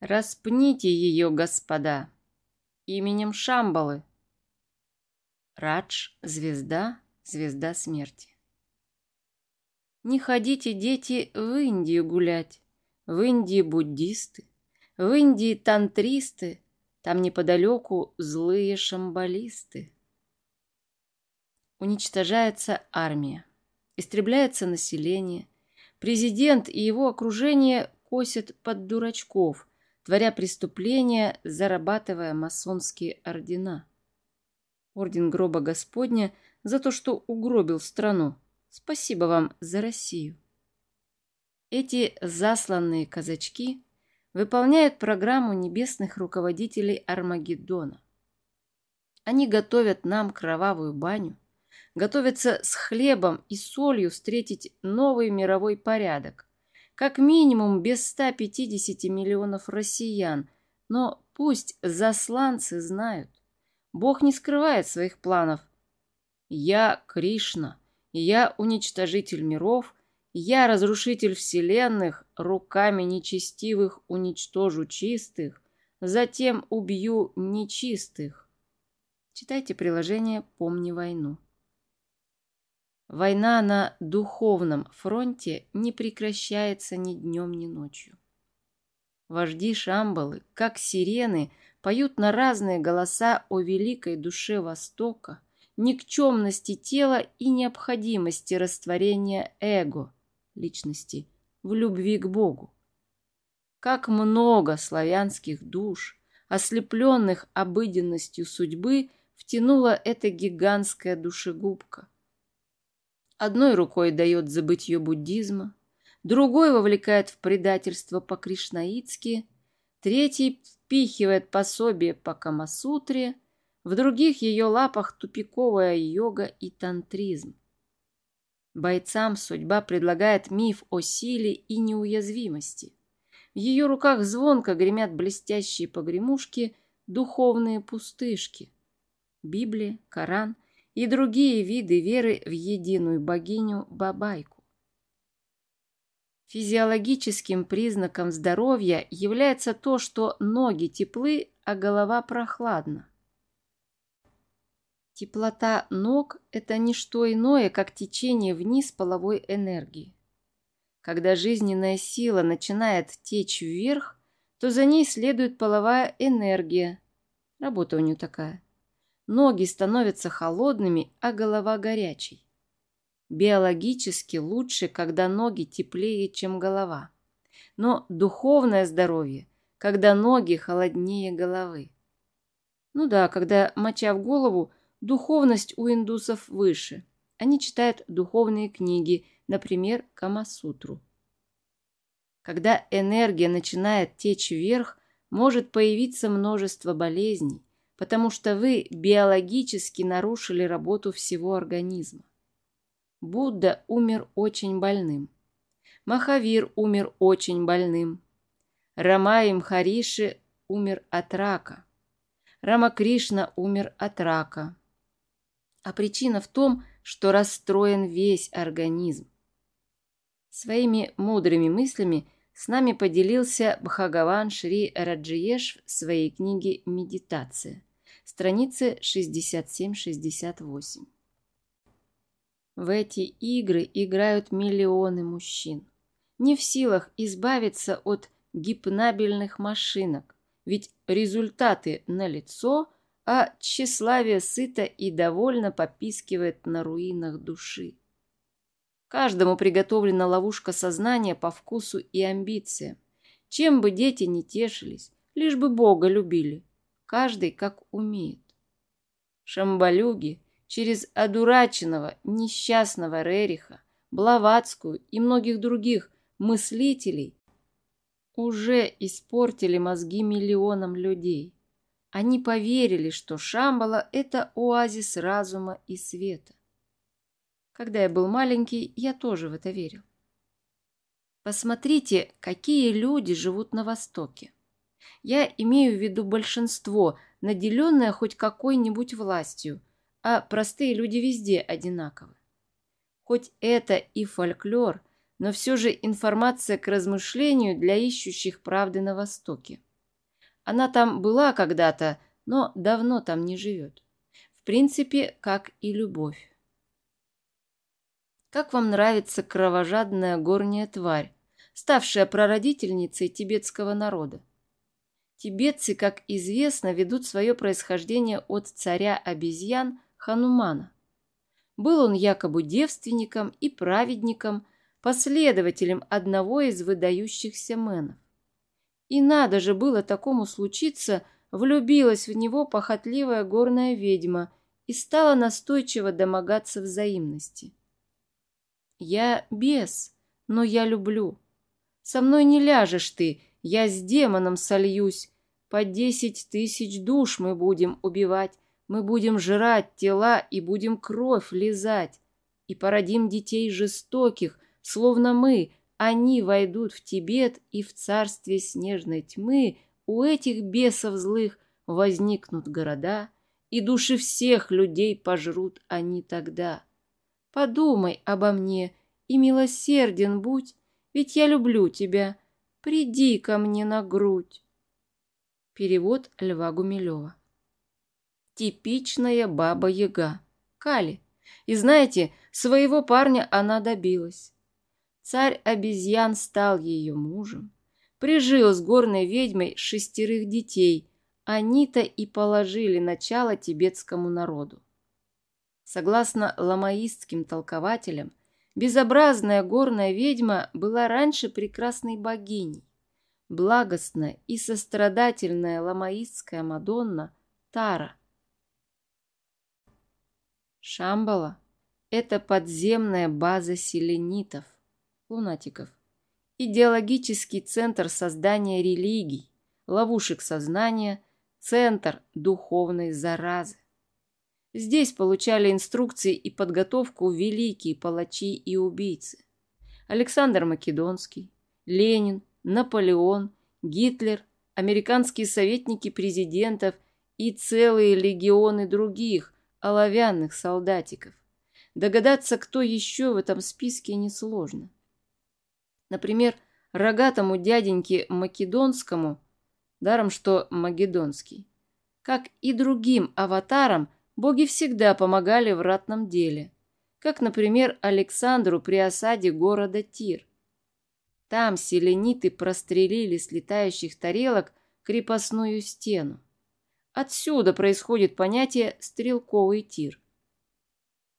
Распните ее, господа, именем Шамбалы. Радж – звезда, звезда смерти. Не ходите, дети, в Индию гулять. В Индии буддисты, в Индии тантристы, там неподалеку злые шамбалисты. Уничтожается армия, истребляется население, президент и его окружение косят под дурачков – творя преступления, зарабатывая масонские ордена. Орден гроба Господня за то, что угробил страну. Спасибо вам за Россию. Эти засланные казачки выполняют программу небесных руководителей Армагеддона. Они готовят нам кровавую баню, готовятся с хлебом и солью встретить новый мировой порядок, как минимум без 150 миллионов россиян, но пусть засланцы знают. Бог не скрывает своих планов. Я Кришна, я уничтожитель миров, я разрушитель вселенных, руками нечестивых уничтожу чистых, затем убью нечистых. Читайте приложение «Помни войну». Война на духовном фронте не прекращается ни днем, ни ночью. Вожди Шамбалы, как сирены, поют на разные голоса о великой душе Востока, никчемности тела и необходимости растворения эго, личности, в любви к Богу. Как много славянских душ, ослепленных обыденностью судьбы, втянула эта гигантская душегубка – Одной рукой дает забытье буддизма, другой вовлекает в предательство по-кришнаитски, третий впихивает пособие по Камасутре, в других ее лапах тупиковая йога и тантризм. Бойцам судьба предлагает миф о силе и неуязвимости. В ее руках звонко гремят блестящие погремушки, духовные пустышки. Библия, Коран – и другие виды веры в единую богиню Бабайку. Физиологическим признаком здоровья является то, что ноги теплы, а голова прохладна. Теплота ног – это не что иное, как течение вниз половой энергии. Когда жизненная сила начинает течь вверх, то за ней следует половая энергия. Работа у нее такая ноги становятся холодными, а голова горячей. Биологически лучше, когда ноги теплее, чем голова. Но духовное здоровье, когда ноги холоднее головы. Ну да, когда моча в голову, духовность у индусов выше. Они читают духовные книги, например, Камасутру. Когда энергия начинает течь вверх, может появиться множество болезней потому что вы биологически нарушили работу всего организма. Будда умер очень больным. Махавир умер очень больным. Рама Имхариши умер от рака. Рамакришна умер от рака. А причина в том, что расстроен весь организм. Своими мудрыми мыслями с нами поделился Бхагаван Шри Раджиеш в своей книге «Медитация» страницы 67-68. В эти игры играют миллионы мужчин. Не в силах избавиться от гипнабельных машинок, ведь результаты налицо, а тщеславие сыто и довольно попискивает на руинах души. Каждому приготовлена ловушка сознания по вкусу и амбициям. Чем бы дети не тешились, лишь бы Бога любили – каждый как умеет. Шамбалюги через одураченного, несчастного Рериха, Блаватскую и многих других мыслителей уже испортили мозги миллионам людей. Они поверили, что Шамбала – это оазис разума и света. Когда я был маленький, я тоже в это верил. Посмотрите, какие люди живут на Востоке. Я имею в виду большинство, наделенное хоть какой-нибудь властью, а простые люди везде одинаковы. Хоть это и фольклор, но все же информация к размышлению для ищущих правды на Востоке. Она там была когда-то, но давно там не живет. В принципе, как и любовь. Как вам нравится кровожадная горняя тварь, ставшая прародительницей тибетского народа? Тибетцы, как известно, ведут свое происхождение от царя обезьян Ханумана. Был он якобы девственником и праведником, последователем одного из выдающихся мэнов. И надо же было такому случиться, влюбилась в него похотливая горная ведьма и стала настойчиво домогаться взаимности. «Я бес, но я люблю. Со мной не ляжешь ты, я с демоном сольюсь. По десять тысяч душ мы будем убивать. Мы будем жрать тела и будем кровь лизать. И породим детей жестоких, словно мы. Они войдут в Тибет и в царстве снежной тьмы. У этих бесов злых возникнут города, и души всех людей пожрут они тогда. Подумай обо мне и милосерден будь, ведь я люблю тебя» Приди ко мне на грудь. Перевод Льва Гумилева. Типичная баба-яга. Кали. И знаете, своего парня она добилась. Царь обезьян стал ее мужем. Прижил с горной ведьмой шестерых детей. Они-то и положили начало тибетскому народу. Согласно ламаистским толкователям, Безобразная горная ведьма была раньше прекрасной богиней. Благостная и сострадательная ламаистская Мадонна Тара. Шамбала – это подземная база селенитов, лунатиков, идеологический центр создания религий, ловушек сознания, центр духовной заразы. Здесь получали инструкции и подготовку великие палачи и убийцы. Александр Македонский, Ленин, Наполеон, Гитлер, американские советники президентов и целые легионы других оловянных солдатиков. Догадаться, кто еще в этом списке, несложно. Например, рогатому дяденьке Македонскому, даром что Македонский, как и другим аватарам – Боги всегда помогали в ратном деле, как, например, Александру при осаде города Тир. Там селениты прострелили с летающих тарелок крепостную стену. Отсюда происходит понятие «стрелковый тир».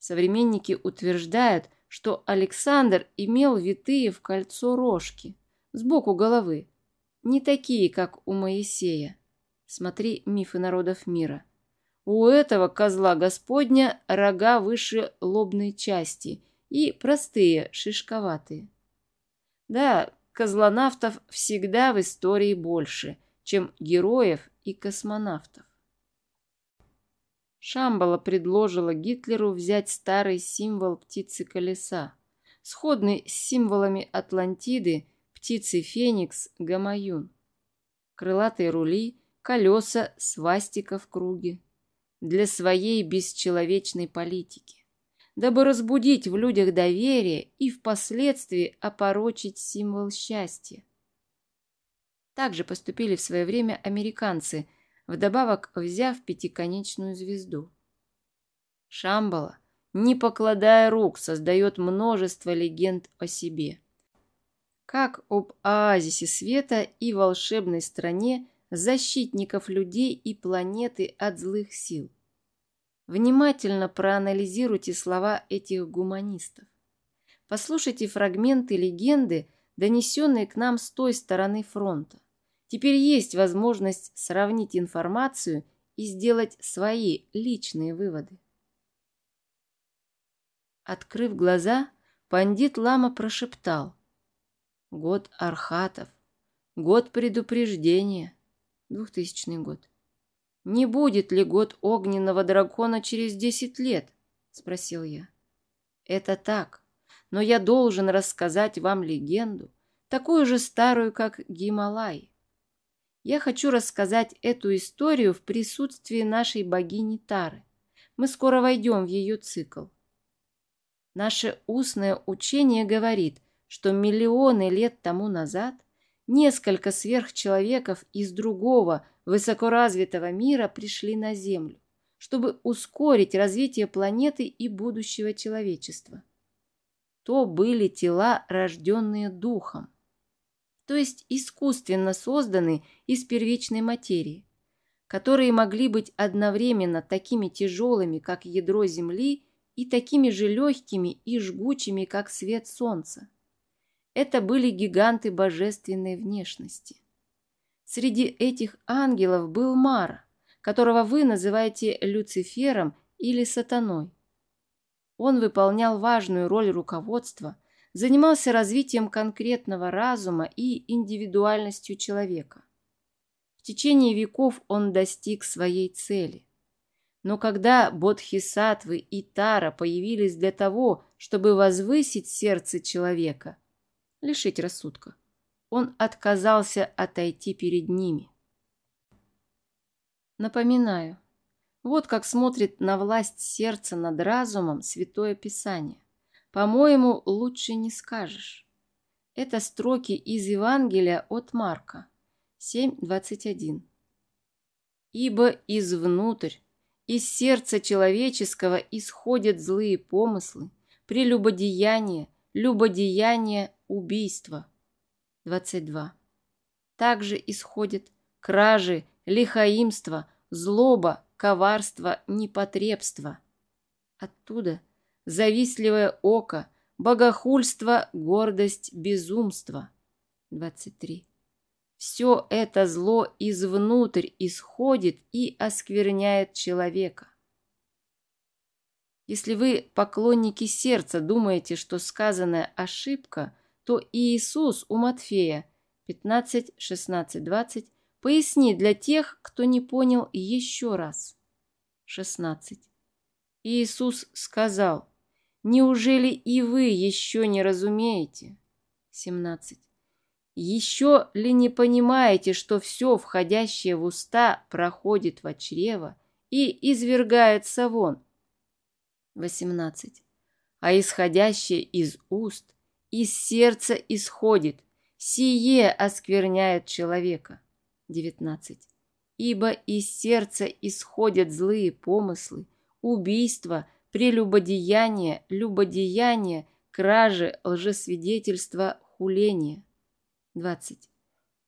Современники утверждают, что Александр имел витые в кольцо рожки, сбоку головы, не такие, как у Моисея. Смотри «Мифы народов мира». У этого козла Господня рога выше лобной части и простые, шишковатые. Да, козлонавтов всегда в истории больше, чем героев и космонавтов. Шамбала предложила Гитлеру взять старый символ птицы колеса, сходный с символами Атлантиды, птицы Феникс, Гамаюн. Крылатые рули, колеса, свастика в круге для своей бесчеловечной политики, дабы разбудить в людях доверие и впоследствии опорочить символ счастья. Так же поступили в свое время американцы, вдобавок взяв пятиконечную звезду. Шамбала, не покладая рук, создает множество легенд о себе – как об оазисе света и волшебной стране защитников людей и планеты от злых сил. Внимательно проанализируйте слова этих гуманистов. Послушайте фрагменты легенды, донесенные к нам с той стороны фронта. Теперь есть возможность сравнить информацию и сделать свои личные выводы. Открыв глаза, пандит Лама прошептал. Год Архатов, год предупреждения – 2000 год. «Не будет ли год огненного дракона через 10 лет?» – спросил я. «Это так, но я должен рассказать вам легенду, такую же старую, как Гималай. Я хочу рассказать эту историю в присутствии нашей богини Тары. Мы скоро войдем в ее цикл. Наше устное учение говорит, что миллионы лет тому назад – Несколько сверхчеловеков из другого высокоразвитого мира пришли на Землю, чтобы ускорить развитие планеты и будущего человечества. То были тела, рожденные духом, то есть искусственно созданы из первичной материи, которые могли быть одновременно такими тяжелыми, как ядро Земли, и такими же легкими и жгучими, как свет Солнца. Это были гиганты божественной внешности. Среди этих ангелов был Мара, которого вы называете Люцифером или Сатаной. Он выполнял важную роль руководства, занимался развитием конкретного разума и индивидуальностью человека. В течение веков он достиг своей цели. Но когда бодхисаттвы и тара появились для того, чтобы возвысить сердце человека – лишить рассудка. Он отказался отойти перед ними. Напоминаю, вот как смотрит на власть сердца над разумом Святое Писание. По-моему, лучше не скажешь. Это строки из Евангелия от Марка 7.21. «Ибо из внутрь, из сердца человеческого исходят злые помыслы, прелюбодеяние, любодеяние, убийства. 22. Также исходят кражи, лихоимство, злоба, коварство, непотребство. Оттуда завистливое око, богохульство, гордость, безумство. 23. Все это зло извнутрь исходит и оскверняет человека. Если вы, поклонники сердца, думаете, что сказанная ошибка, то Иисус у Матфея 15, 16, 20 поясни для тех, кто не понял еще раз. 16. Иисус сказал, «Неужели и вы еще не разумеете?» 17. «Еще ли не понимаете, что все, входящее в уста, проходит во чрево и извергается вон?» 18. «А исходящее из уст – из сердца исходит, сие оскверняет человека. 19. Ибо из сердца исходят злые помыслы, убийства, прелюбодеяния, любодеяния, кражи, лжесвидетельства, хуления. 20.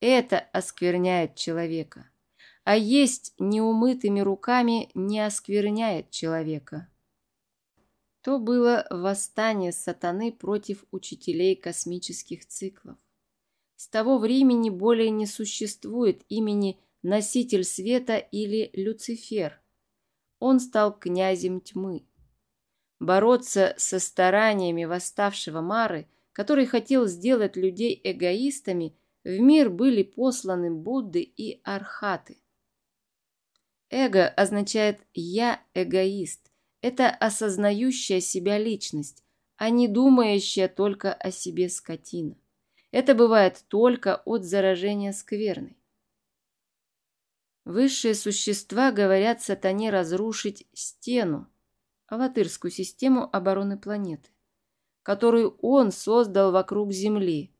Это оскверняет человека. А есть неумытыми руками не оскверняет человека. То было восстание сатаны против учителей космических циклов. С того времени более не существует имени Носитель Света или Люцифер. Он стал князем тьмы. Бороться со стараниями восставшего Мары, который хотел сделать людей эгоистами, в мир были посланы Будды и Архаты. Эго означает «я эгоист», это осознающая себя личность, а не думающая только о себе скотина. Это бывает только от заражения скверной. Высшие существа говорят сатане разрушить стену, аватырскую систему обороны планеты, которую он создал вокруг Земли.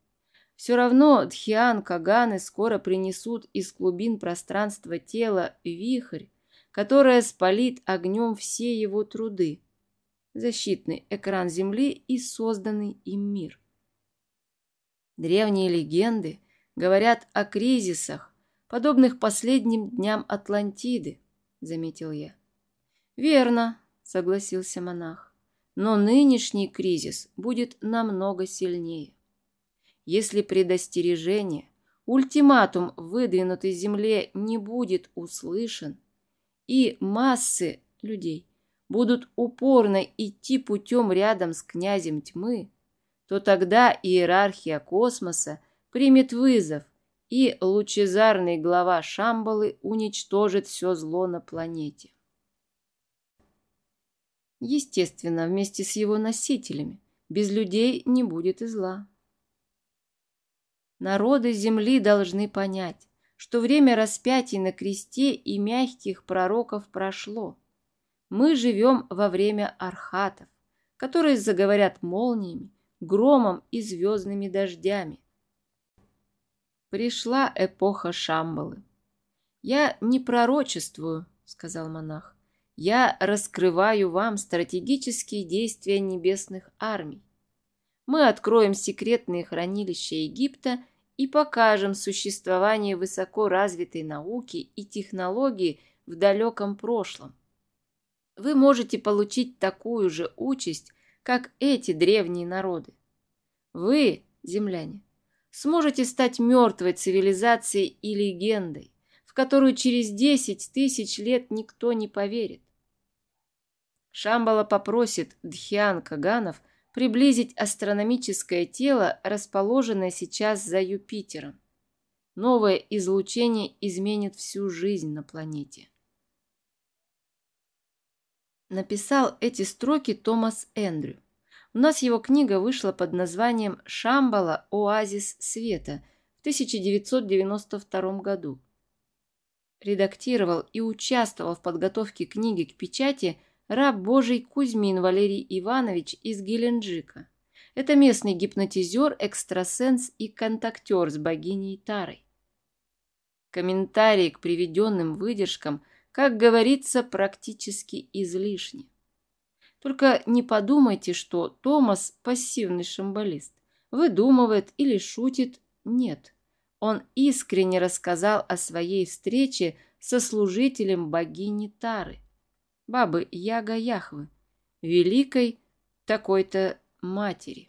Все равно Дхиан Каганы скоро принесут из глубин пространства тела вихрь, которая спалит огнем все его труды. Защитный экран Земли и созданный им мир. Древние легенды говорят о кризисах, подобных последним дням Атлантиды, заметил я. Верно, согласился монах. Но нынешний кризис будет намного сильнее. Если предостережение, ультиматум, выдвинутый Земле, не будет услышан, и массы людей будут упорно идти путем рядом с князем тьмы, то тогда иерархия космоса примет вызов, и лучезарный глава Шамбалы уничтожит все зло на планете. Естественно, вместе с его носителями. Без людей не будет и зла. Народы Земли должны понять, что время распятий на кресте и мягких пророков прошло. Мы живем во время архатов, которые заговорят молниями, громом и звездными дождями. Пришла эпоха Шамбалы. «Я не пророчествую», — сказал монах. «Я раскрываю вам стратегические действия небесных армий. Мы откроем секретные хранилища Египта — и покажем существование высоко развитой науки и технологии в далеком прошлом. Вы можете получить такую же участь, как эти древние народы. Вы, земляне, сможете стать мертвой цивилизацией и легендой, в которую через 10 тысяч лет никто не поверит. Шамбала попросит Дхиан Каганов приблизить астрономическое тело, расположенное сейчас за Юпитером. Новое излучение изменит всю жизнь на планете. Написал эти строки Томас Эндрю. У нас его книга вышла под названием «Шамбала. Оазис света» в 1992 году. Редактировал и участвовал в подготовке книги к печати – раб божий Кузьмин Валерий Иванович из Геленджика. Это местный гипнотизер, экстрасенс и контактер с богиней Тарой. Комментарии к приведенным выдержкам, как говорится, практически излишни. Только не подумайте, что Томас – пассивный шамбалист. Выдумывает или шутит – нет. Он искренне рассказал о своей встрече со служителем богини Тары – бабы Яга Яхвы, великой такой-то матери.